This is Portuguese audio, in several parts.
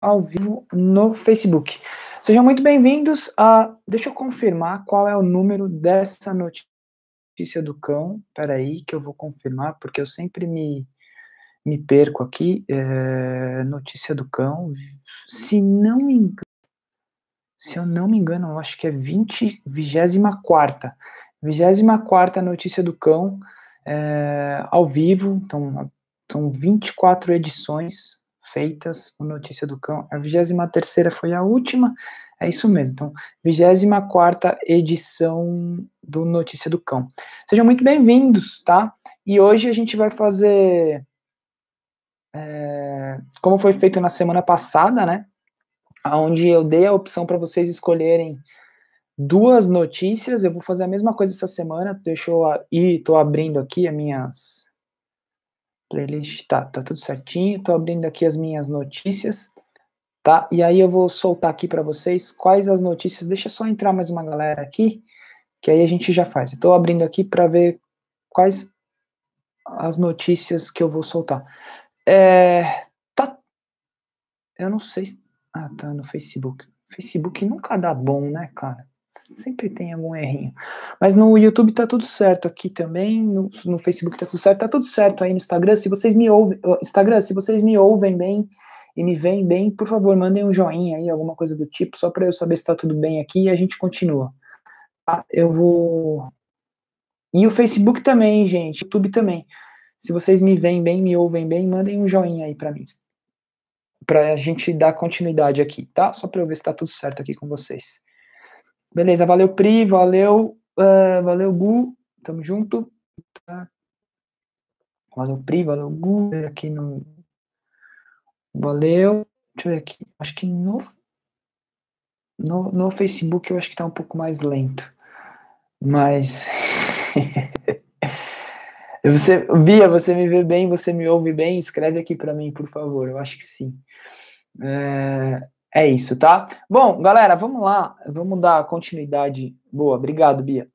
ao vivo no Facebook. Sejam muito bem-vindos a. Deixa eu confirmar qual é o número dessa notícia do cão. Peraí, que eu vou confirmar, porque eu sempre me, me perco aqui. É, notícia do cão. Se não me engano. Se eu não me engano, eu acho que é 20, 24. 24 notícia do cão é, ao vivo. Então, são 24 edições feitas. O Notícia do Cão, a 23 foi a última, é isso mesmo. Então, 24 edição do Notícia do Cão. Sejam muito bem-vindos, tá? E hoje a gente vai fazer. É, como foi feito na semana passada, né? Onde eu dei a opção para vocês escolherem duas notícias. Eu vou fazer a mesma coisa essa semana. Deixa eu ir, tô abrindo aqui as minhas Playlist, tá, tá tudo certinho. Tô abrindo aqui as minhas notícias, tá? E aí eu vou soltar aqui para vocês quais as notícias. Deixa só entrar mais uma galera aqui, que aí a gente já faz. Estou abrindo aqui para ver quais as notícias que eu vou soltar. É, tá. Eu não sei. Ah, tá no Facebook. Facebook nunca dá bom, né, cara? sempre tem algum errinho. Mas no YouTube tá tudo certo aqui também, no, no, Facebook tá tudo certo, tá tudo certo aí no Instagram. Se vocês me ouvem, Instagram, se vocês me ouvem bem e me veem bem, por favor, mandem um joinha aí, alguma coisa do tipo, só para eu saber se tá tudo bem aqui e a gente continua. Ah, eu vou e o Facebook também, gente, YouTube também. Se vocês me veem bem, me ouvem bem, mandem um joinha aí para mim. Pra gente dar continuidade aqui, tá? Só para eu ver se tá tudo certo aqui com vocês. Beleza, valeu Pri, valeu, uh, valeu Gu, tamo junto. Tá. Valeu Pri, valeu Gu, aqui no... Valeu, deixa eu ver aqui, acho que no, no, no Facebook eu acho que tá um pouco mais lento, mas... Você, Bia, você me vê bem, você me ouve bem? Escreve aqui para mim, por favor. Eu acho que sim. É, é isso, tá? Bom, galera, vamos lá, vamos dar continuidade. Boa, obrigado, Bia.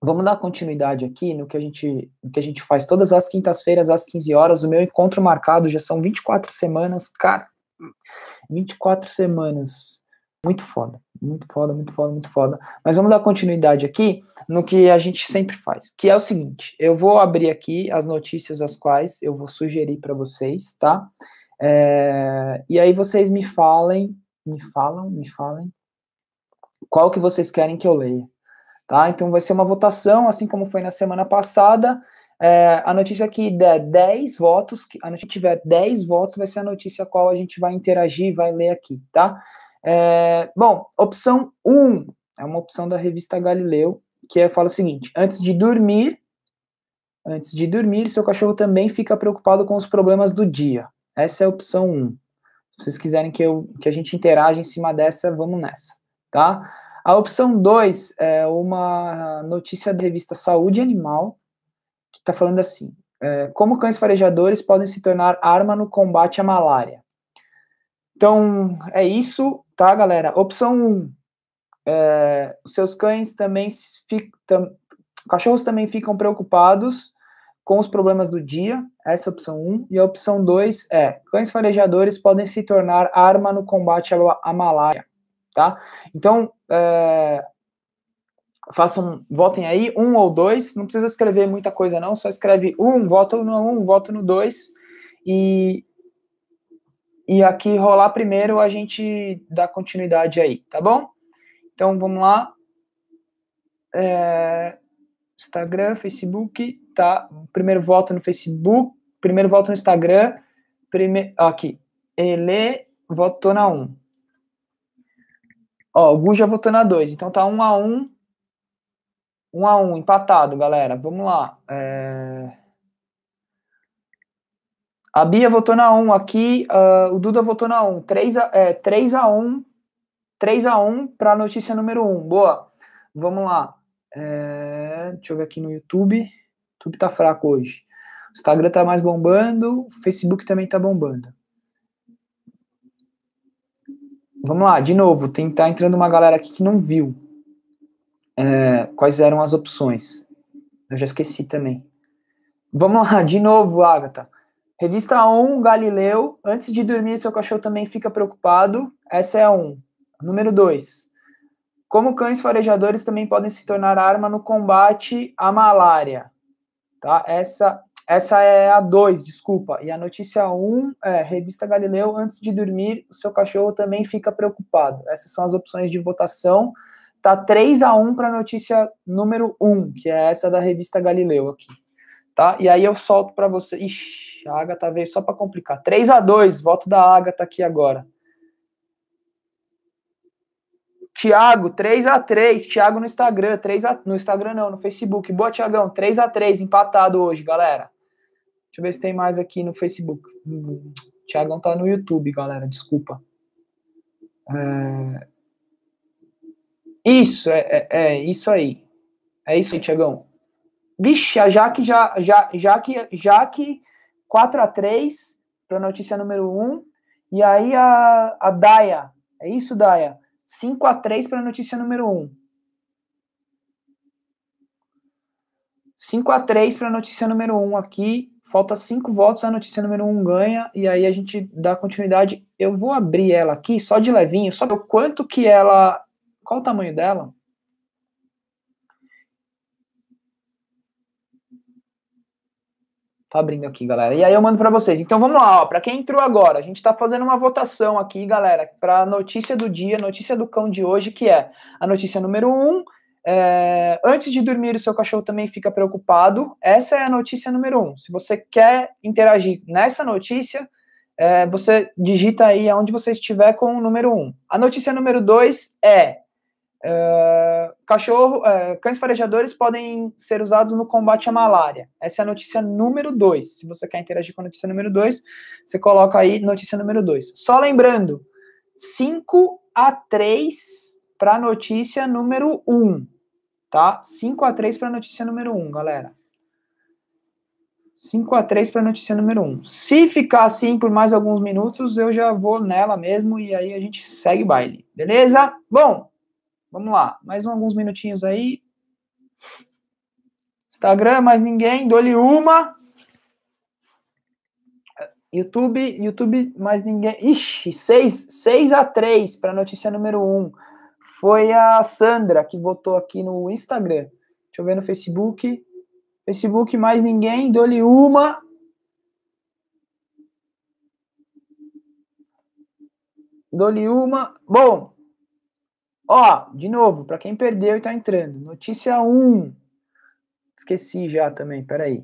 Vamos dar continuidade aqui no que a gente, no que a gente faz todas as quintas-feiras às 15 horas. O meu encontro marcado já são 24 semanas, cara. 24 semanas. Muito foda, muito foda, muito foda, muito foda. Mas vamos dar continuidade aqui no que a gente sempre faz, que é o seguinte: eu vou abrir aqui as notícias as quais eu vou sugerir para vocês, tá? É, e aí vocês me falem, me falam, me falem, qual que vocês querem que eu leia. Tá? Então vai ser uma votação, assim como foi na semana passada. É, a notícia que der 10 votos, a notícia que tiver 10 votos, vai ser a notícia a qual a gente vai interagir, e vai ler aqui, tá? É, bom, opção 1 um, é uma opção da revista Galileu, que é, fala o seguinte: antes de dormir, antes de dormir, seu cachorro também fica preocupado com os problemas do dia. Essa é a opção 1. Se vocês quiserem que, eu, que a gente interaja em cima dessa, vamos nessa, tá? A opção 2 é uma notícia da revista Saúde Animal, que está falando assim: é, como cães farejadores podem se tornar arma no combate à malária. Então, é isso, tá, galera? Opção 1. Um, é, os seus cães também ficam. Cachorros também ficam preocupados com os problemas do dia, essa é a opção 1. Um. E a opção 2 é: cães farejadores podem se tornar arma no combate à malária. Tá? Então, é, façam, votem aí, um ou dois. Não precisa escrever muita coisa, não. Só escreve um, voto no um, voto no dois. E, e aqui rolar primeiro, a gente dá continuidade aí, tá bom? Então, vamos lá. É, Instagram, Facebook, tá? Primeiro voto no Facebook, primeiro voto no Instagram, primeiro, aqui. Ele votou na 1. Ó, o Gu já votou na 2, então tá 1 a 1. 1 a 1 empatado, galera. Vamos lá. É... A Bia votou na 1 aqui, uh, o Duda votou na 1. 3 a, é, 3 a 1 3 a 1 para a notícia número 1. Boa. Vamos lá. É, deixa eu ver aqui no YouTube. YouTube tá fraco hoje. O Instagram tá mais bombando, o Facebook também tá bombando. Vamos lá, de novo, tem tá entrando uma galera aqui que não viu é, quais eram as opções. Eu já esqueci também. Vamos lá, de novo, Agatha. Revista 1, Galileu. Antes de dormir, seu cachorro também fica preocupado. Essa é um. Número 2. Como cães farejadores também podem se tornar arma no combate à malária. Tá? Essa, essa é a 2, desculpa. E a notícia 1 um é: Revista Galileu, antes de dormir, o seu cachorro também fica preocupado. Essas são as opções de votação. Tá 3 a 1 para a notícia número 1, que é essa da Revista Galileu aqui. Tá? E aí eu solto para você. Ixi, a Agatha veio só para complicar. 3 a 2 voto da Agatha aqui agora. Tiago, 3 a 3 Tiago no Instagram, 3 a... no Instagram não, no Facebook. Boa, Tiagão, 3 a 3 empatado hoje, galera. Deixa eu ver se tem mais aqui no Facebook. Hum, Tiagão tá no YouTube, galera, desculpa. É... Isso, é, é, é, isso aí. É isso aí, Tiagão. Vixe, a Jaque já, já, Jaque, Jaque 4 a 3 pra notícia número 1. E aí a, a Daia. É isso, Daia? 5 a 3 para a notícia número 1. 5 a 3 para a notícia número 1 aqui. Falta 5 votos, a notícia número 1 ganha e aí a gente dá continuidade. Eu vou abrir ela aqui só de levinho, só o quanto que ela, qual o tamanho dela? Tá abrindo aqui, galera. E aí eu mando para vocês. Então vamos lá, ó, para quem entrou agora, a gente tá fazendo uma votação aqui, galera, para notícia do dia, notícia do cão de hoje, que é a notícia número um. É, antes de dormir, o seu cachorro também fica preocupado. Essa é a notícia número um. Se você quer interagir nessa notícia, é, você digita aí aonde você estiver com o número um. A notícia número dois é é, cachorro, uh, cães farejadores podem ser usados no combate à malária. Essa é a notícia número 2. Se você quer interagir com a notícia número 2, você coloca aí notícia número 2. Só lembrando, 5 a 3 para a notícia número 1. Um, tá? 5 a 3 para a notícia número 1, um, galera. 5 a 3 para a notícia número 1. Um. Se ficar assim por mais alguns minutos, eu já vou nela mesmo e aí a gente segue o baile. Beleza? Bom, Vamos lá, mais alguns minutinhos aí. Instagram, mais ninguém, dou-lhe uma. YouTube, YouTube, mais ninguém. Ixi, 6, 6 a 3 para notícia número 1. Foi a Sandra que votou aqui no Instagram. Deixa eu ver no Facebook. Facebook, mais ninguém, dou-lhe uma. Dou-lhe uma. Bom, Ó, de novo, para quem perdeu e tá entrando. Notícia 1. Esqueci já também, peraí.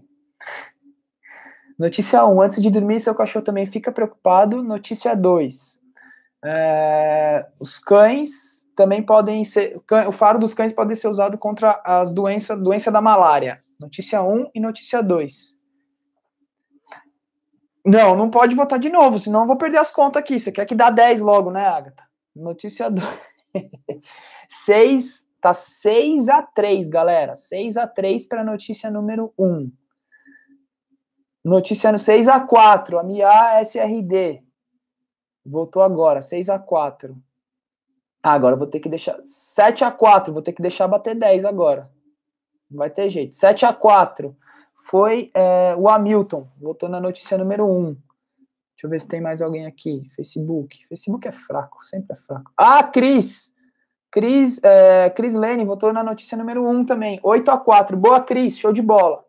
Notícia 1. Antes de dormir, seu cachorro também fica preocupado. Notícia 2. É, os cães também podem ser. O faro dos cães pode ser usado contra as doenças, doença da malária. Notícia 1 e notícia 2. Não, não pode votar de novo, senão eu vou perder as contas aqui. Você quer que dá 10 logo, né, Agatha? Notícia 2. 6, tá 6 a 3, galera. 6 a 3 para notícia número 1. Notícia 6 a 4, a MIA SRD. Voltou agora, 6 a 4. Ah, agora vou ter que deixar 7 a 4, vou ter que deixar bater 10 agora. Não vai ter jeito. 7 a 4 foi é, o Hamilton, voltou na notícia número 1. Deixa eu ver se tem mais alguém aqui. Facebook. Facebook é fraco, sempre é fraco. Ah, Cris! Cris, é, Cris Lane votou na notícia número 1 também. 8 a 4 Boa, Cris. Show de bola.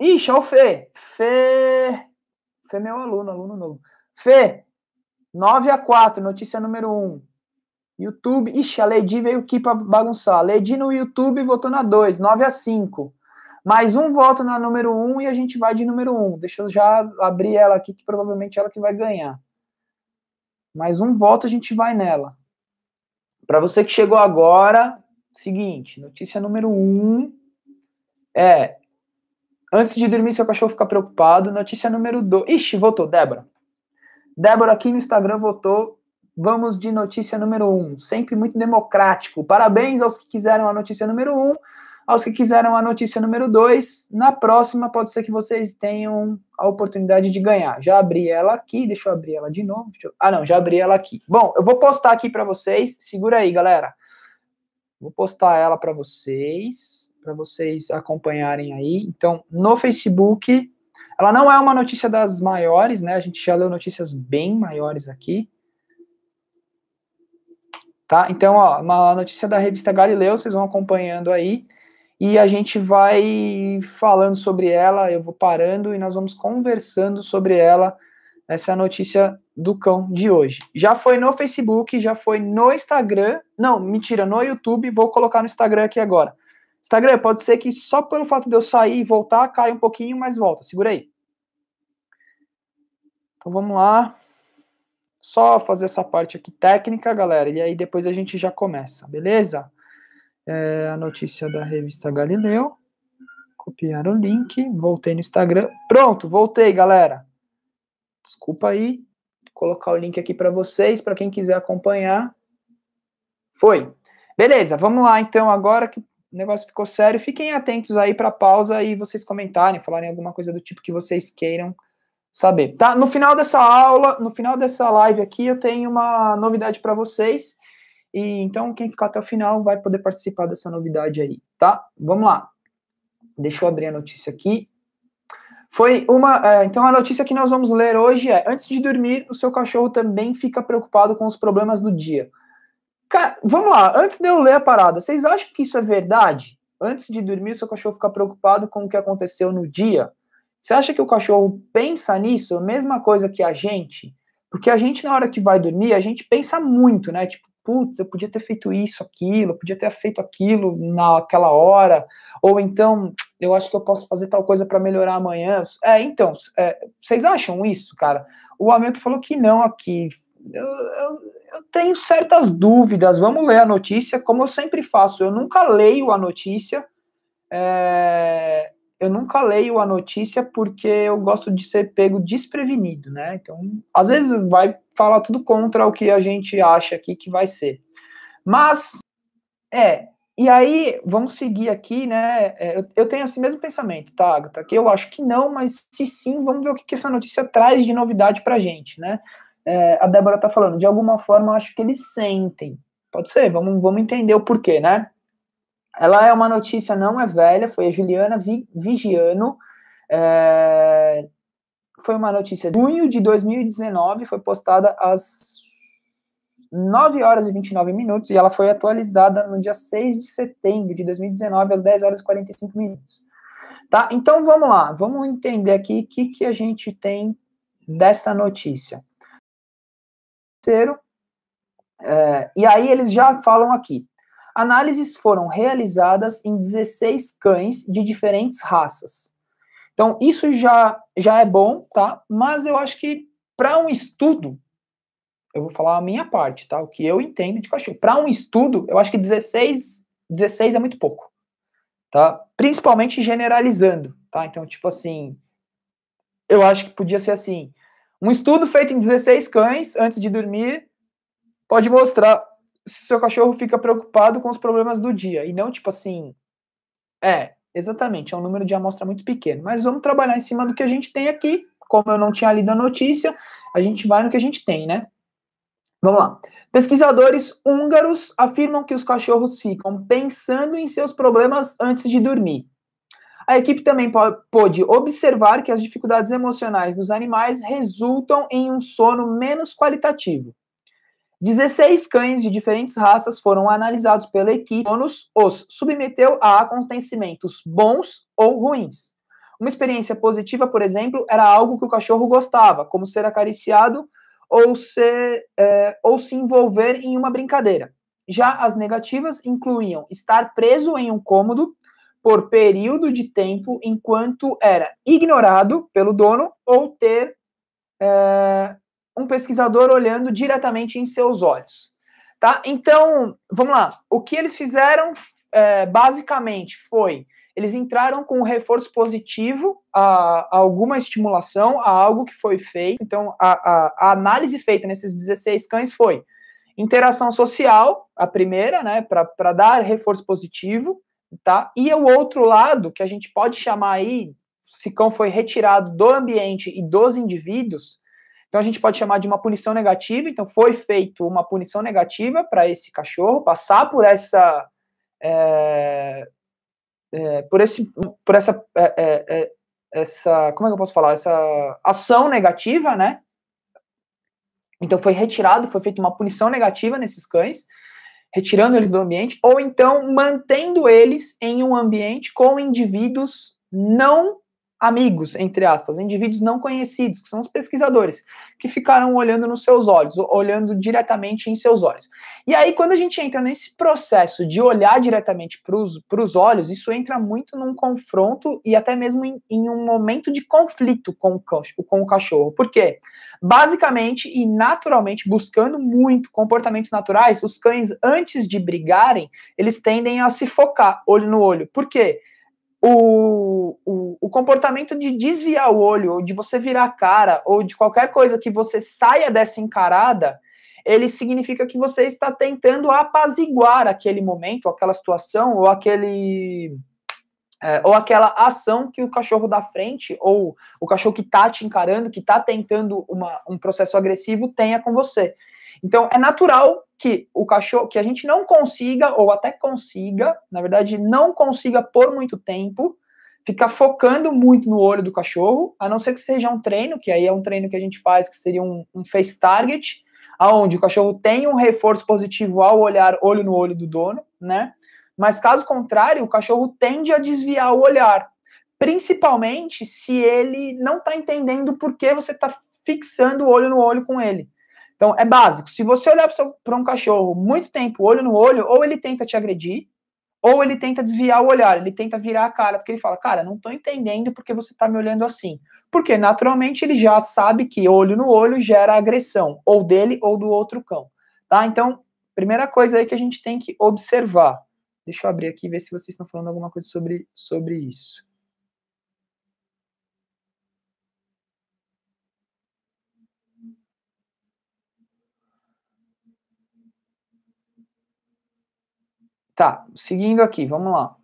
Ixi, olha o Fê. Fê. Fê é meu aluno, aluno novo. Fê, 9 a 4 notícia número 1. YouTube. Ixi, a Lady veio aqui pra bagunçar. A Lady no YouTube votou na 2, 9 a 5. Mais um voto na número 1 e a gente vai de número 1. Deixa eu já abrir ela aqui, que provavelmente é ela que vai ganhar. Mais um voto a gente vai nela. Para você que chegou agora, seguinte, notícia número um é antes de dormir seu cachorro fica preocupado. Notícia número dois, ixi, votou Débora. Débora aqui no Instagram votou. Vamos de notícia número um. Sempre muito democrático. Parabéns aos que quiseram a notícia número um. Aos que quiseram a notícia número 2, na próxima pode ser que vocês tenham a oportunidade de ganhar. Já abri ela aqui, deixa eu abrir ela de novo. Eu... Ah, não, já abri ela aqui. Bom, eu vou postar aqui para vocês. Segura aí, galera. Vou postar ela para vocês, para vocês acompanharem aí. Então, no Facebook, ela não é uma notícia das maiores, né? A gente já leu notícias bem maiores aqui. Tá? Então, ó, uma notícia da revista Galileu, vocês vão acompanhando aí e a gente vai falando sobre ela, eu vou parando e nós vamos conversando sobre ela. Essa é a notícia do cão de hoje. Já foi no Facebook, já foi no Instagram. Não, mentira, no YouTube. Vou colocar no Instagram aqui agora. Instagram, pode ser que só pelo fato de eu sair e voltar, caia um pouquinho, mas volta. Segura aí. Então vamos lá. Só fazer essa parte aqui técnica, galera. E aí depois a gente já começa, beleza? é, a notícia da revista Galileu. Copiar o link, voltei no Instagram. Pronto, voltei, galera. Desculpa aí, colocar o link aqui para vocês, para quem quiser acompanhar. Foi. Beleza, vamos lá então, agora que o negócio ficou sério, fiquem atentos aí para a pausa e vocês comentarem, falarem alguma coisa do tipo que vocês queiram saber. Tá? No final dessa aula, no final dessa live aqui, eu tenho uma novidade para vocês. E então quem ficar até o final vai poder participar dessa novidade aí, tá? Vamos lá. Deixa eu abrir a notícia aqui. Foi uma. É, então, a notícia que nós vamos ler hoje é: antes de dormir, o seu cachorro também fica preocupado com os problemas do dia. Cara, vamos lá, antes de eu ler a parada, vocês acham que isso é verdade? Antes de dormir, o seu cachorro fica preocupado com o que aconteceu no dia? Você acha que o cachorro pensa nisso? A mesma coisa que a gente? Porque a gente, na hora que vai dormir, a gente pensa muito, né? Tipo, putz, eu podia ter feito isso, aquilo, eu podia ter feito aquilo naquela hora, ou então eu acho que eu posso fazer tal coisa para melhorar amanhã. É, então, é, vocês acham isso, cara? O Hamilton falou que não aqui. Eu, eu, eu tenho certas dúvidas. Vamos ler a notícia, como eu sempre faço. Eu nunca leio a notícia. É, eu nunca leio a notícia porque eu gosto de ser pego desprevenido, né? Então, às vezes vai falar tudo contra o que a gente acha aqui que vai ser. Mas, é, e aí, vamos seguir aqui, né? É, eu, eu tenho esse mesmo pensamento, tá, Agatha? Que eu acho que não, mas se sim, vamos ver o que, que essa notícia traz de novidade pra gente, né? É, a Débora tá falando, de alguma forma, acho que eles sentem. Pode ser, vamos, vamos entender o porquê, né? Ela é uma notícia, não é velha, foi a Juliana Vigiano. É, foi uma notícia de junho de 2019, foi postada às 9 horas e 29 minutos e ela foi atualizada no dia 6 de setembro de 2019, às 10 horas e 45 minutos. Tá? Então vamos lá, vamos entender aqui o que, que a gente tem dessa notícia. É, e aí eles já falam aqui. Análises foram realizadas em 16 cães de diferentes raças. Então, isso já, já é bom, tá? Mas eu acho que para um estudo, eu vou falar a minha parte, tá? O que eu entendo de cachorro. Para um estudo, eu acho que 16, 16 é muito pouco, tá? Principalmente generalizando, tá? Então, tipo assim, eu acho que podia ser assim: um estudo feito em 16 cães antes de dormir pode mostrar se seu cachorro fica preocupado com os problemas do dia e não tipo assim, é, exatamente, é um número de amostra muito pequeno, mas vamos trabalhar em cima do que a gente tem aqui, como eu não tinha lido a notícia, a gente vai no que a gente tem, né? Vamos lá. Pesquisadores húngaros afirmam que os cachorros ficam pensando em seus problemas antes de dormir. A equipe também pôde observar que as dificuldades emocionais dos animais resultam em um sono menos qualitativo. 16 cães de diferentes raças foram analisados pela equipe, Bônus os submeteu a acontecimentos bons ou ruins. Uma experiência positiva, por exemplo, era algo que o cachorro gostava, como ser acariciado ou, ser, é, ou se envolver em uma brincadeira. Já as negativas incluíam estar preso em um cômodo por período de tempo enquanto era ignorado pelo dono ou ter é, um pesquisador olhando diretamente em seus olhos. Tá? Então, vamos lá. O que eles fizeram é, basicamente foi eles entraram com um reforço positivo a, a, alguma estimulação, a algo que foi feito. Então, a, a, análise feita nesses 16 cães foi interação social, a primeira, né, para dar reforço positivo, tá? E o outro lado, que a gente pode chamar aí, se cão foi retirado do ambiente e dos indivíduos, então a gente pode chamar de uma punição negativa. Então foi feito uma punição negativa para esse cachorro passar por essa é, é, por esse por essa é, é, é, essa como é que eu posso falar essa ação negativa, né? Então foi retirado, foi feita uma punição negativa nesses cães, retirando eles do ambiente, ou então mantendo eles em um ambiente com indivíduos não amigos, entre aspas, indivíduos não conhecidos, que são os pesquisadores, que ficaram olhando nos seus olhos, olhando diretamente em seus olhos. E aí, quando a gente entra nesse processo de olhar diretamente para os olhos, isso entra muito num confronto e até mesmo em, em um momento de conflito com o, com o cachorro. Por quê? Basicamente e naturalmente, buscando muito comportamentos naturais, os cães, antes de brigarem, eles tendem a se focar olho no olho. Por quê? o, o, o, comportamento de desviar o olho, ou de você virar a cara, ou de qualquer coisa que você saia dessa encarada, ele significa que você está tentando apaziguar aquele momento, aquela situação, ou aquele. É, ou aquela ação que o cachorro da frente, ou o cachorro que está te encarando, que está tentando uma, um processo agressivo, tenha com você. Então, é natural que o cachorro, que a gente não consiga, ou até consiga, na verdade, não consiga por muito tempo, ficar focando muito no olho do cachorro, a não ser que seja um treino, que aí é um treino que a gente faz, que seria um, um face target, aonde o cachorro tem um reforço positivo ao olhar olho no olho do dono, né? Mas caso contrário, o cachorro tende a desviar o olhar, principalmente se ele não está entendendo por que você está fixando o olho no olho com ele. Então, é básico. Se você olhar para um cachorro muito tempo, olho no olho, ou ele tenta te agredir, ou ele tenta desviar o olhar, ele tenta virar a cara, porque ele fala, cara, não estou entendendo porque você está me olhando assim. Porque, naturalmente, ele já sabe que olho no olho gera agressão, ou dele ou do outro cão. Tá? Então, primeira coisa aí que a gente tem que observar. Deixa eu abrir aqui e ver se vocês estão falando alguma coisa sobre, sobre isso. Tá, seguindo aqui, vamos lá.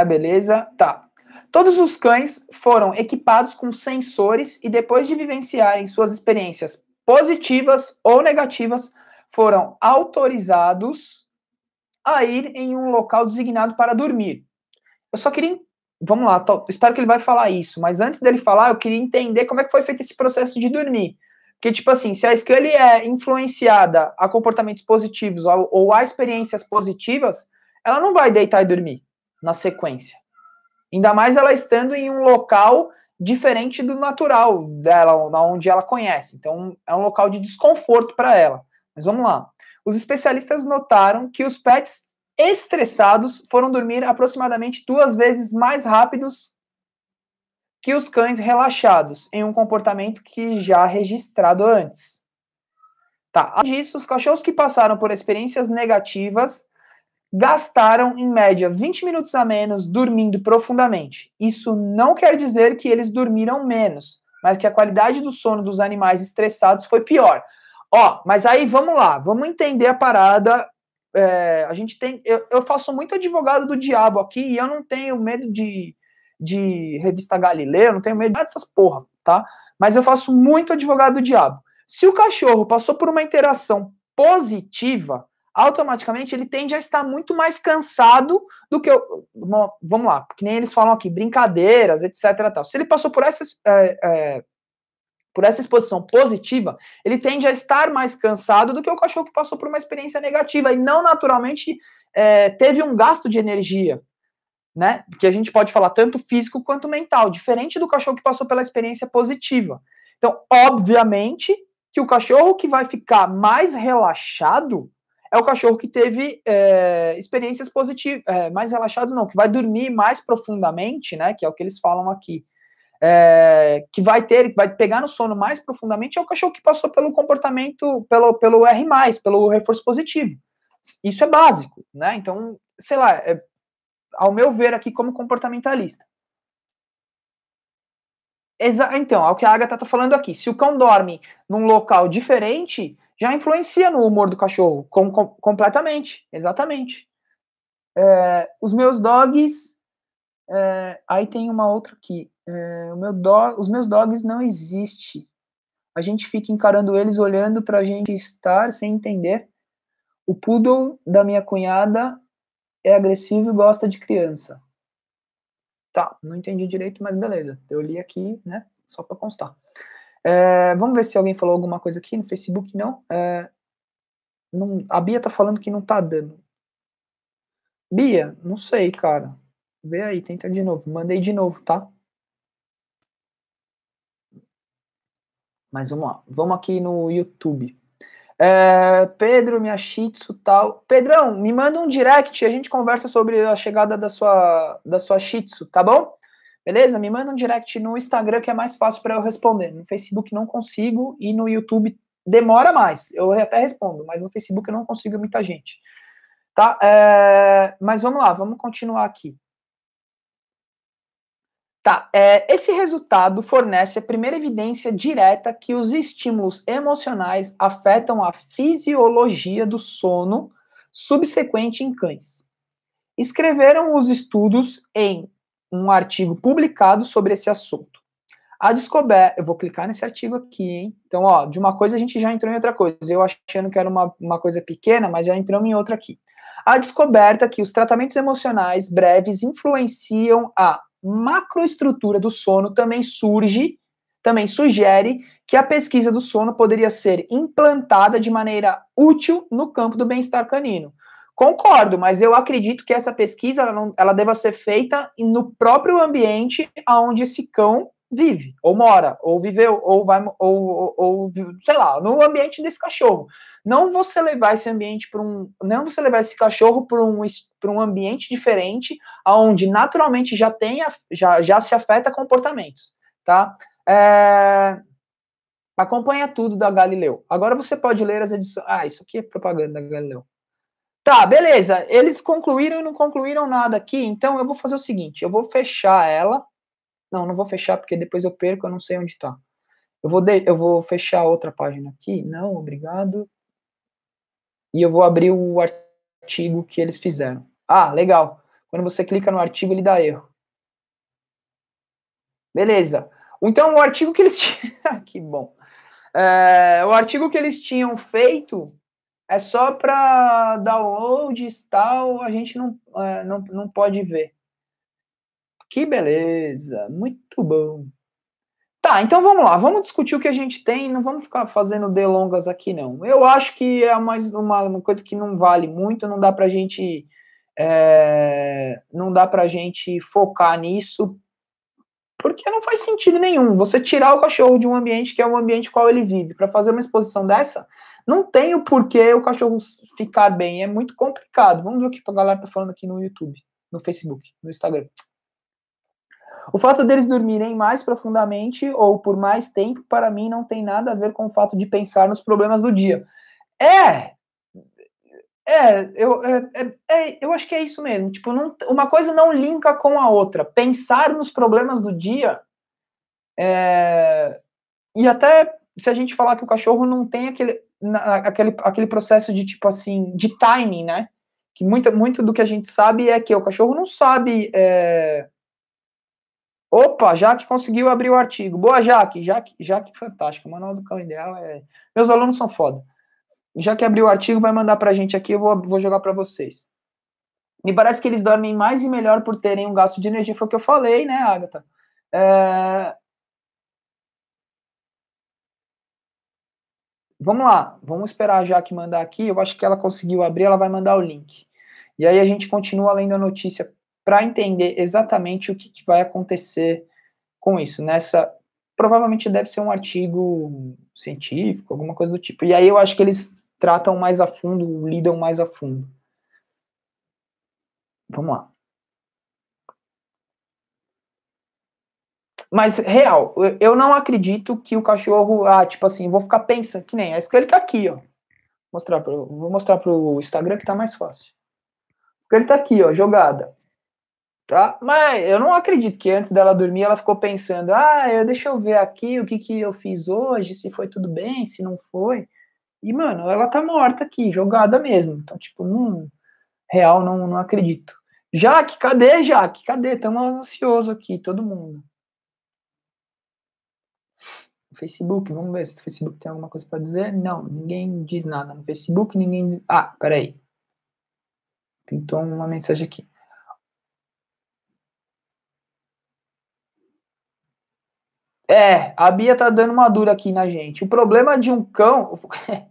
É, beleza. Tá. Todos os cães foram equipados com sensores e depois de vivenciarem suas experiências positivas ou negativas, foram autorizados a ir em um local designado para dormir. Eu só queria. Vamos lá, tô, espero que ele vai falar isso, mas antes dele falar, eu queria entender como é que foi feito esse processo de dormir que, tipo assim, se a Scully é influenciada a comportamentos positivos ou, ou a experiências positivas, ela não vai deitar e dormir na sequência. Ainda mais ela estando em um local diferente do natural dela, onde ela conhece. Então, é um local de desconforto para ela. Mas vamos lá. Os especialistas notaram que os pets estressados foram dormir aproximadamente duas vezes mais rápidos que os cães relaxados em um comportamento que já registrado antes. Tá. Além disso, os cachorros que passaram por experiências negativas gastaram em média 20 minutos a menos dormindo profundamente. Isso não quer dizer que eles dormiram menos, mas que a qualidade do sono dos animais estressados foi pior. Ó, mas aí vamos lá, vamos entender a parada. É, a gente tem. Eu, eu faço muito advogado do diabo aqui e eu não tenho medo de de revista Galileu, não tenho medo dessas porra, tá? Mas eu faço muito advogado do diabo. Se o cachorro passou por uma interação positiva, automaticamente ele tende a estar muito mais cansado do que eu, vamos lá, que nem eles falam aqui, brincadeiras, etc. Tal. Se ele passou por essa, é, é, por essa exposição positiva, ele tende a estar mais cansado do que o cachorro que passou por uma experiência negativa e não naturalmente é, teve um gasto de energia né? Que a gente pode falar tanto físico quanto mental, diferente do cachorro que passou pela experiência positiva. Então, obviamente, que o cachorro que vai ficar mais relaxado é o cachorro que teve é, experiências positivas, é, mais relaxado não, que vai dormir mais profundamente, né? Que é o que eles falam aqui. É, que vai ter, que vai pegar no sono mais profundamente é o cachorro que passou pelo comportamento, pelo, pelo R+, pelo reforço positivo. Isso é básico, né? Então, sei lá, é, ao meu ver aqui, como comportamentalista. Exa então, é o que a Agatha está falando aqui. Se o cão dorme num local diferente, já influencia no humor do cachorro. Com, com, completamente. Exatamente. É, os meus dogs. É, aí tem uma outra aqui. É, meu do, os meus dogs não existe. A gente fica encarando eles, olhando para a gente estar sem entender. O poodle da minha cunhada é agressivo e gosta de criança. Tá, não entendi direito, mas beleza. Eu li aqui, né? Só para constar. É, vamos ver se alguém falou alguma coisa aqui no Facebook, não. É, não a Bia tá falando que não tá dando. Bia, não sei, cara. Vê aí, tenta de novo. Mandei de novo, tá? Mas vamos lá. Vamos aqui no YouTube. É, Pedro, minha Shih Tzu, tal. Pedrão, me manda um direct e a gente conversa sobre a chegada da sua, da sua Shih Tzu, tá bom? Beleza? Me manda um direct no Instagram que é mais fácil para eu responder. No Facebook não consigo e no YouTube demora mais. Eu até respondo, mas no Facebook eu não consigo muita gente. Tá? É, mas vamos lá, vamos continuar aqui. Tá, é, esse resultado fornece a primeira evidência direta que os estímulos emocionais afetam a fisiologia do sono subsequente em cães. Escreveram os estudos em um artigo publicado sobre esse assunto. A descoberta. Eu vou clicar nesse artigo aqui, hein? Então, ó, de uma coisa a gente já entrou em outra coisa. Eu achando que era uma, uma coisa pequena, mas já entramos em outra aqui. A descoberta que os tratamentos emocionais breves influenciam a macroestrutura do sono também surge, também sugere que a pesquisa do sono poderia ser implantada de maneira útil no campo do bem-estar canino. Concordo, mas eu acredito que essa pesquisa ela, não, ela deva ser feita no próprio ambiente aonde esse cão vive, ou mora, ou viveu, ou vai, ou, ou, ou sei lá, no ambiente desse cachorro. Não você levar esse ambiente para um, não você levar esse cachorro para um, um ambiente diferente, aonde naturalmente já tem, já, já se afeta comportamentos, tá? É... Acompanha tudo da Galileu. Agora você pode ler as edições. Ah, isso aqui é propaganda da Galileu. Tá, beleza. Eles concluíram e não concluíram nada aqui, então eu vou fazer o seguinte: eu vou fechar ela não, não vou fechar porque depois eu perco, eu não sei onde está. Eu vou, de... eu vou fechar outra página aqui. Não, obrigado. E eu vou abrir o artigo que eles fizeram. Ah, legal. Quando você clica no artigo, ele dá erro. Beleza. Então, o artigo que eles tinham. Ah, que bom. É... o artigo que eles tinham feito é só para download e tal, a gente não, é, não, não pode ver. Que beleza, muito bom. Tá, então vamos lá, vamos discutir o que a gente tem, não vamos ficar fazendo delongas aqui, não. Eu acho que é mais uma, uma coisa que não vale muito, não dá pra gente. É, não dá pra gente focar nisso, porque não faz sentido nenhum. Você tirar o cachorro de um ambiente que é o ambiente qual ele vive, para fazer uma exposição dessa, não tem o porquê o cachorro ficar bem, é muito complicado. Vamos ver o que a galera tá falando aqui no YouTube, no Facebook, no Instagram. O fato deles dormirem mais profundamente ou por mais tempo, para mim, não tem nada a ver com o fato de pensar nos problemas do dia. É! É, eu, é, é, é, eu acho que é isso mesmo. Tipo, não, uma coisa não linka com a outra. Pensar nos problemas do dia. É, e até se a gente falar que o cachorro não tem aquele, na, aquele, aquele processo de tipo assim, de timing, né? Que muito, muito do que a gente sabe é que o cachorro não sabe é, Opa, Jaque conseguiu abrir o artigo. Boa, Jaque. Jaque, Jaque fantástico. O Manual do Cão Ideal é. Meus alunos são foda. Já que abriu o artigo, vai mandar pra gente aqui, eu vou, vou jogar para vocês. Me parece que eles dormem mais e melhor por terem um gasto de energia, foi o que eu falei, né, Agatha? É... Vamos lá, vamos esperar a Jaque mandar aqui. Eu acho que ela conseguiu abrir, ela vai mandar o link. E aí a gente continua lendo a notícia para entender exatamente o que, que, vai acontecer com isso. Nessa, né? provavelmente deve ser um artigo científico, alguma coisa do tipo. E aí eu acho que eles tratam mais a fundo, lidam mais a fundo. Vamos lá. Mas, real, eu não acredito que o cachorro, ah, tipo assim, vou ficar pensando, que nem, é isso que ele tá aqui, ó. Vou mostrar pro, vou mostrar pro Instagram que tá mais fácil. Ele tá aqui, ó, jogada tá? Mas eu não acredito que antes dela dormir ela ficou pensando, ah, eu, deixa eu ver aqui o que, que eu fiz hoje, se foi tudo bem, se não foi. E, mano, ela tá morta aqui, jogada mesmo. Então, tipo, não, real, não, não acredito. Jaque, cadê, Jaque? Cadê? Tamo ansioso aqui, todo mundo. Facebook, vamos ver se o Facebook tem alguma coisa para dizer. Não, ninguém diz nada no Facebook, ninguém diz... Ah, peraí. Pintou uma mensagem aqui. É, a Bia tá dando uma dura aqui na gente. O problema de um cão.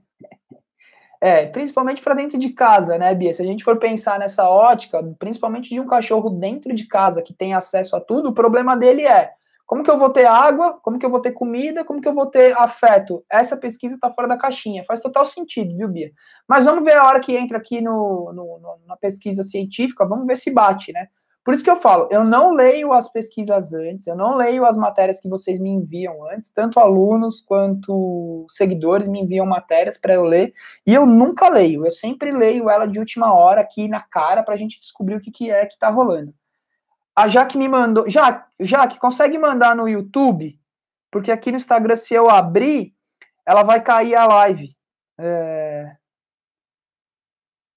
é, principalmente para dentro de casa, né, Bia? Se a gente for pensar nessa ótica, principalmente de um cachorro dentro de casa que tem acesso a tudo, o problema dele é como que eu vou ter água, como que eu vou ter comida, como que eu vou ter afeto. Essa pesquisa está fora da caixinha. Faz total sentido, viu, Bia? Mas vamos ver a hora que entra aqui no, no, no na pesquisa científica, vamos ver se bate, né? Por isso que eu falo, eu não leio as pesquisas antes, eu não leio as matérias que vocês me enviam antes, tanto alunos quanto seguidores me enviam matérias para eu ler, e eu nunca leio, eu sempre leio ela de última hora aqui na cara para a gente descobrir o que, que é que está rolando. A Jaque me mandou. Jaque, Jaque, consegue mandar no YouTube? Porque aqui no Instagram, se eu abrir, ela vai cair a live. É...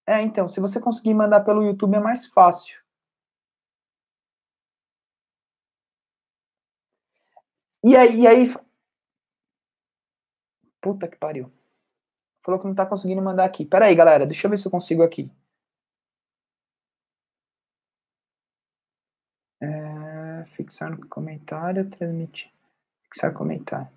é, então, se você conseguir mandar pelo YouTube é mais fácil. E aí, e aí. Puta que pariu. Falou que não tá conseguindo mandar aqui. Pera aí, galera. Deixa eu ver se eu consigo aqui. É... Fixar no comentário, transmitir. Fixar comentário.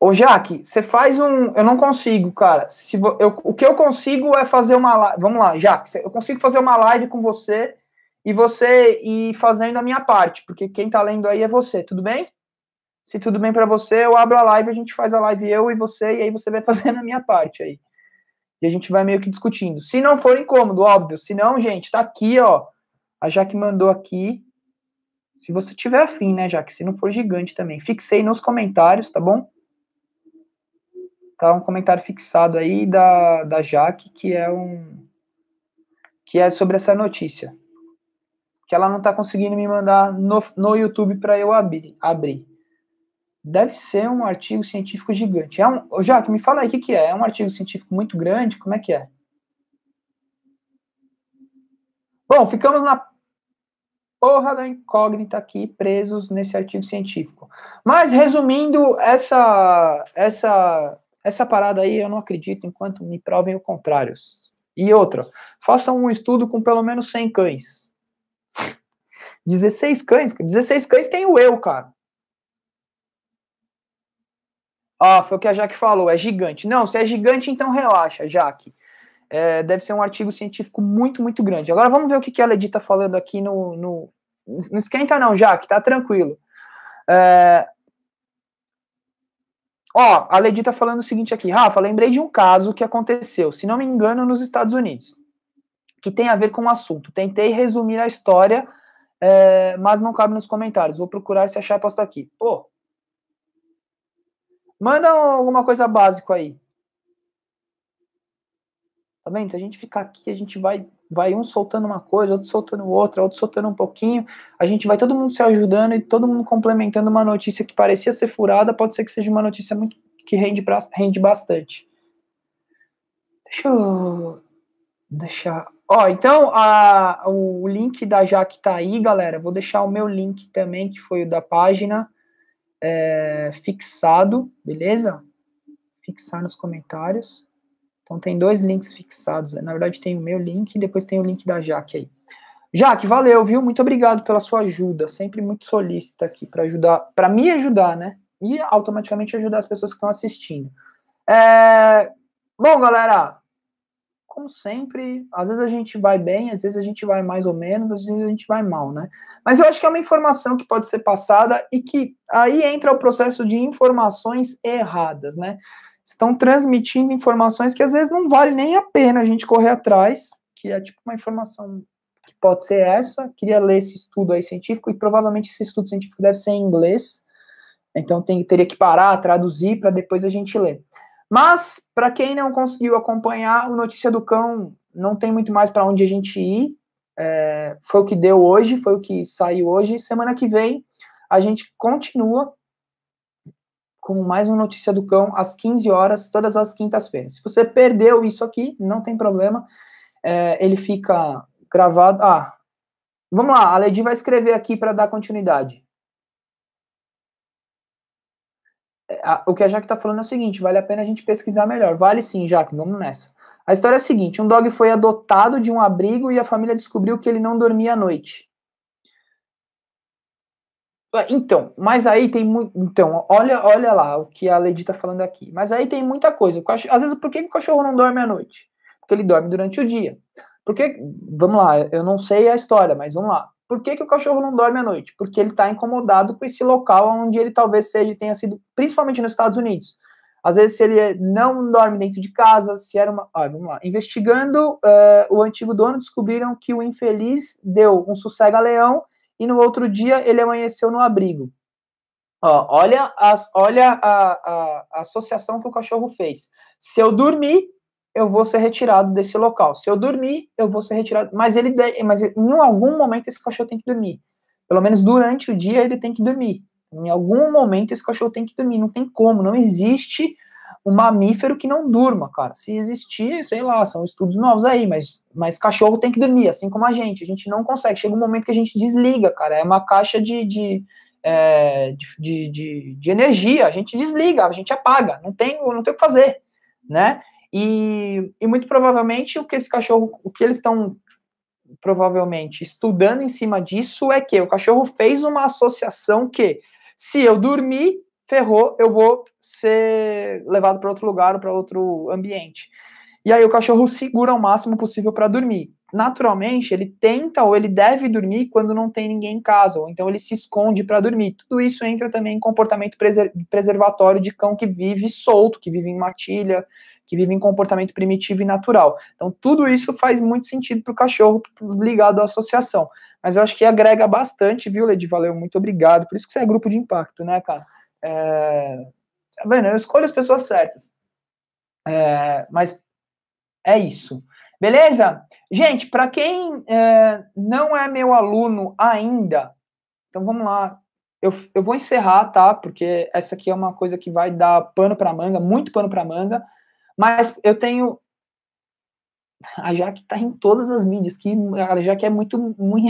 Ô, Jaque, você faz um. Eu não consigo, cara. Se vo... eu... O que eu consigo é fazer uma live. Vamos lá, Jaque. Eu consigo fazer uma live com você e você ir fazendo a minha parte, porque quem está lendo aí é você, tudo bem? Se tudo bem para você, eu abro a live, a gente faz a live eu e você, e aí você vai fazendo a minha parte aí. E a gente vai meio que discutindo. Se não for incômodo, óbvio. Se não, gente, tá aqui, ó. A Jaque mandou aqui. Se você tiver afim, né, Jaque? Se não for gigante também. Fixei nos comentários, tá bom? Tá um comentário fixado aí da, da Jaque, que é um. Que é sobre essa notícia que ela não está conseguindo me mandar no, no YouTube para eu abrir, abrir. Deve ser um artigo científico gigante. É um, Jaque, me fala aí o que, que é. É um artigo científico muito grande? Como é que é? Bom, ficamos na porra da incógnita aqui, presos nesse artigo científico. Mas, resumindo, essa, essa, essa parada aí eu não acredito enquanto me provem o contrário. E outra, façam um estudo com pelo menos 100 cães. 16 cães, 16 cães tem o eu, cara. Ah, foi o que a Jaque falou, é gigante. Não, se é gigante, então relaxa, Jaque. É, deve ser um artigo científico muito, muito grande. Agora vamos ver o que, que a Ledi está falando aqui no, no, Não esquenta não, Jaque, tá tranquilo. É... Ó, a Ledi está falando o seguinte aqui. Rafa, lembrei de um caso que aconteceu, se não me engano, nos Estados Unidos, que tem a ver com o assunto. Tentei resumir a história é, mas não cabe nos comentários. Vou procurar se achar e postar aqui. Pô, manda alguma coisa básica aí. Tá vendo? Se a gente ficar aqui, a gente vai, vai um soltando uma coisa, outro soltando outra, outro soltando um pouquinho. A gente vai todo mundo se ajudando e todo mundo complementando uma notícia que parecia ser furada. Pode ser que seja uma notícia muito que rende, rende bastante. Deixa eu deixar. Ó, então a, o link da Jaque tá aí, galera. Vou deixar o meu link também, que foi o da página, é, fixado, beleza? Fixar nos comentários. Então tem dois links fixados. Na verdade, tem o meu link e depois tem o link da Jaque aí. Jaque, valeu, viu? Muito obrigado pela sua ajuda. Sempre muito solícita aqui para ajudar, para me ajudar, né? E automaticamente ajudar as pessoas que estão assistindo. É... Bom, galera, como sempre, às vezes a gente vai bem, às vezes a gente vai mais ou menos, às vezes a gente vai mal, né? Mas eu acho que é uma informação que pode ser passada e que aí entra o processo de informações erradas, né? Estão transmitindo informações que às vezes não vale nem a pena a gente correr atrás, que é tipo uma informação que pode ser essa. Queria ler esse estudo aí científico e provavelmente esse estudo científico deve ser em inglês. Então tem, teria que parar, traduzir para depois a gente ler. Mas, para quem não conseguiu acompanhar, o Notícia do Cão não tem muito mais para onde a gente ir. É, foi o que deu hoje, foi o que saiu hoje. Semana que vem a gente continua com mais um Notícia do Cão às 15 horas, todas as quintas-feiras. Se você perdeu isso aqui, não tem problema. É, ele fica gravado. Ah, vamos lá, a Lady vai escrever aqui para dar continuidade. a, o que a Jaque está falando é o seguinte: vale a pena a gente pesquisar melhor. Vale sim, Jaque, vamos nessa. A história é a seguinte: um dog foi adotado de um abrigo e a família descobriu que ele não dormia à noite. Então, mas aí tem muito. Então, olha, olha lá o que a Lady está falando aqui. Mas aí tem muita coisa. Às vezes, por que o cachorro não dorme à noite? Porque ele dorme durante o dia. Porque, vamos lá, eu não sei a história, mas vamos lá. Por que, que o cachorro não dorme à noite? Porque ele está incomodado com esse local onde ele talvez seja tenha sido, principalmente nos Estados Unidos. Às vezes, se ele não dorme dentro de casa, se era uma. Ah, vamos lá. Investigando, uh, o antigo dono descobriram que o infeliz deu um a leão e no outro dia ele amanheceu no abrigo. Ó, olha as, olha a, a, a associação que o cachorro fez. Se eu dormir, eu vou ser retirado desse local. Se eu dormir, eu vou ser retirado. Mas ele, mas em algum momento esse cachorro tem que dormir. Pelo menos durante o dia ele tem que dormir. Em algum momento esse cachorro tem que dormir. Não tem como. Não existe um mamífero que não durma, cara. Se existir, sei lá, são estudos novos aí, mas, mas cachorro tem que dormir, assim como a gente. A gente não consegue. Chega um momento que a gente desliga, cara. É uma caixa de, de, é, de, de, de, de energia. A gente desliga, a gente apaga. Não tem, não tem o que fazer, né? E, e muito provavelmente o que esse cachorro, o que eles estão provavelmente estudando em cima disso é que o cachorro fez uma associação que se eu dormir, ferrou, eu vou ser levado para outro lugar ou para outro ambiente. E aí o cachorro segura o máximo possível para dormir naturalmente ele tenta ou ele deve dormir quando não tem ninguém em casa, ou então ele se esconde para dormir. Tudo isso entra também em comportamento preservatório de cão que vive solto, que vive em matilha, que vive em comportamento primitivo e natural. Então tudo isso faz muito sentido para o cachorro ligado à associação. Mas eu acho que agrega bastante, viu, Lady? Valeu, muito obrigado. Por isso que você é grupo de impacto, né, cara? É... Tá vendo? Eu escolho as pessoas certas. É... Mas é isso. Beleza? Gente, para quem é, não é meu aluno ainda, então vamos lá. Eu, eu vou encerrar, tá? Porque essa aqui é uma coisa que vai dar pano para manga, muito pano para manga. Mas eu tenho. A Jaque tá em todas as mídias, que a Jaque é muito. muito...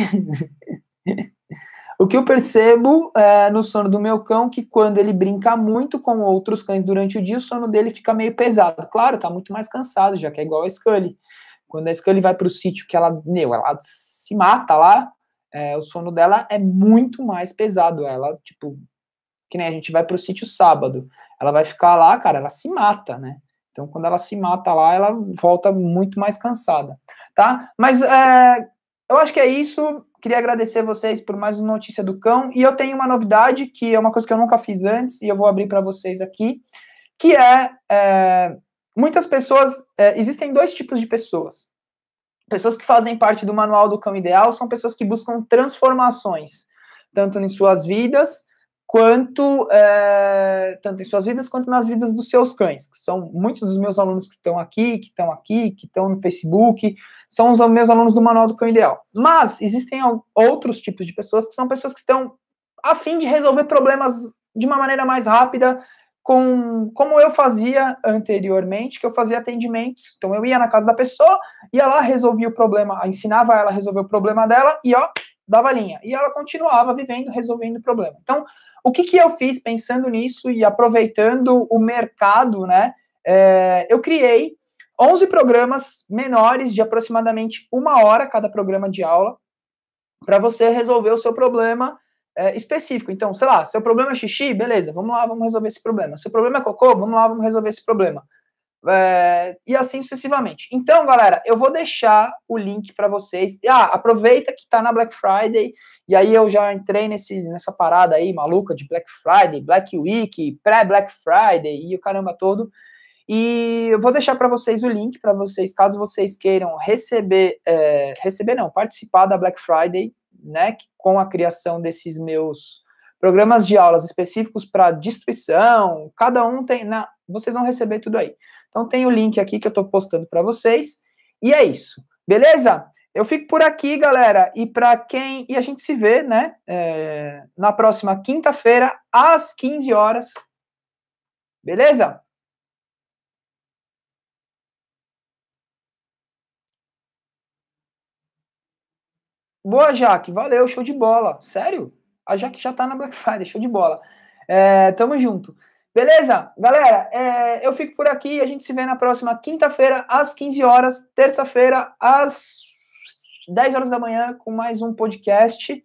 o que eu percebo é, no sono do meu cão que quando ele brinca muito com outros cães durante o dia, o sono dele fica meio pesado. Claro, tá muito mais cansado, já que é igual a Scully. Quando a Scully vai para o sítio que ela, meu, ela se mata lá, é, o sono dela é muito mais pesado. Ela, tipo, que nem a gente vai para o sítio sábado. Ela vai ficar lá, cara, ela se mata, né? Então, quando ela se mata lá, ela volta muito mais cansada, tá? Mas é, eu acho que é isso. Queria agradecer vocês por mais uma notícia do cão. E eu tenho uma novidade que é uma coisa que eu nunca fiz antes e eu vou abrir para vocês aqui, que é, é muitas pessoas. É, existem dois tipos de pessoas. Pessoas que fazem parte do manual do cão ideal são pessoas que buscam transformações, tanto em suas vidas quanto é, tanto em suas vidas quanto nas vidas dos seus cães, que são muitos dos meus alunos que estão aqui, que estão aqui, que estão no Facebook, são os meus alunos do Manual do Cão Ideal. Mas existem outros tipos de pessoas que são pessoas que estão a fim de resolver problemas de uma maneira mais rápida, com como eu fazia anteriormente, que eu fazia atendimentos. Então eu ia na casa da pessoa, ia lá, resolvia o problema, ensinava ela a resolver o problema dela e ó, dava linha. E ela continuava vivendo, resolvendo o problema. Então, o que, que eu fiz pensando nisso e aproveitando o mercado, né? É, eu criei 11 programas menores de aproximadamente uma hora cada programa de aula para você resolver o seu problema é, específico. Então, sei lá, seu problema é xixi, beleza, vamos lá, vamos resolver esse problema. Seu problema é cocô, vamos lá, vamos resolver esse problema. É, e assim sucessivamente. Então, galera, eu vou deixar o link para vocês. Ah, aproveita que tá na Black Friday. E aí eu já entrei nesse, nessa parada aí maluca de Black Friday, Black Week, pré-Black Friday e o caramba todo. E eu vou deixar para vocês o link para vocês, caso vocês queiram receber, é, receber não, participar da Black Friday né, com a criação desses meus programas de aulas específicos para destruição, cada um tem, na, vocês vão receber tudo aí. Então tem o link aqui que eu estou postando para vocês e é isso, beleza? Eu fico por aqui, galera. E para quem e a gente se vê, né, é... na próxima quinta-feira às 15 horas, beleza? Boa, Jaque. Valeu, show de bola. Sério? A Jaque já tá na Black Friday, show de bola. É, tamo junto. Beleza? Galera, é, eu fico por aqui. A gente se vê na próxima quinta-feira, às 15 horas. Terça-feira, às 10 horas da manhã, com mais um podcast.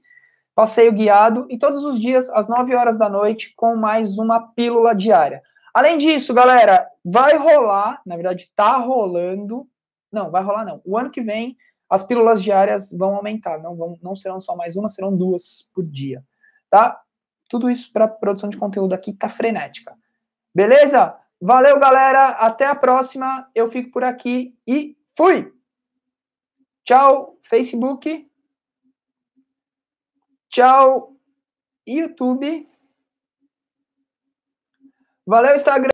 Passeio guiado. E todos os dias, às 9 horas da noite, com mais uma pílula diária. Além disso, galera, vai rolar, na verdade, tá rolando. Não, vai rolar não. O ano que vem as pílulas diárias vão aumentar, não, vão, não serão só mais uma, serão duas por dia, tá? Tudo isso para produção de conteúdo aqui tá frenética. Beleza? Valeu, galera. Até a próxima. Eu fico por aqui e fui! Tchau, Facebook. Tchau, YouTube. Valeu, Instagram.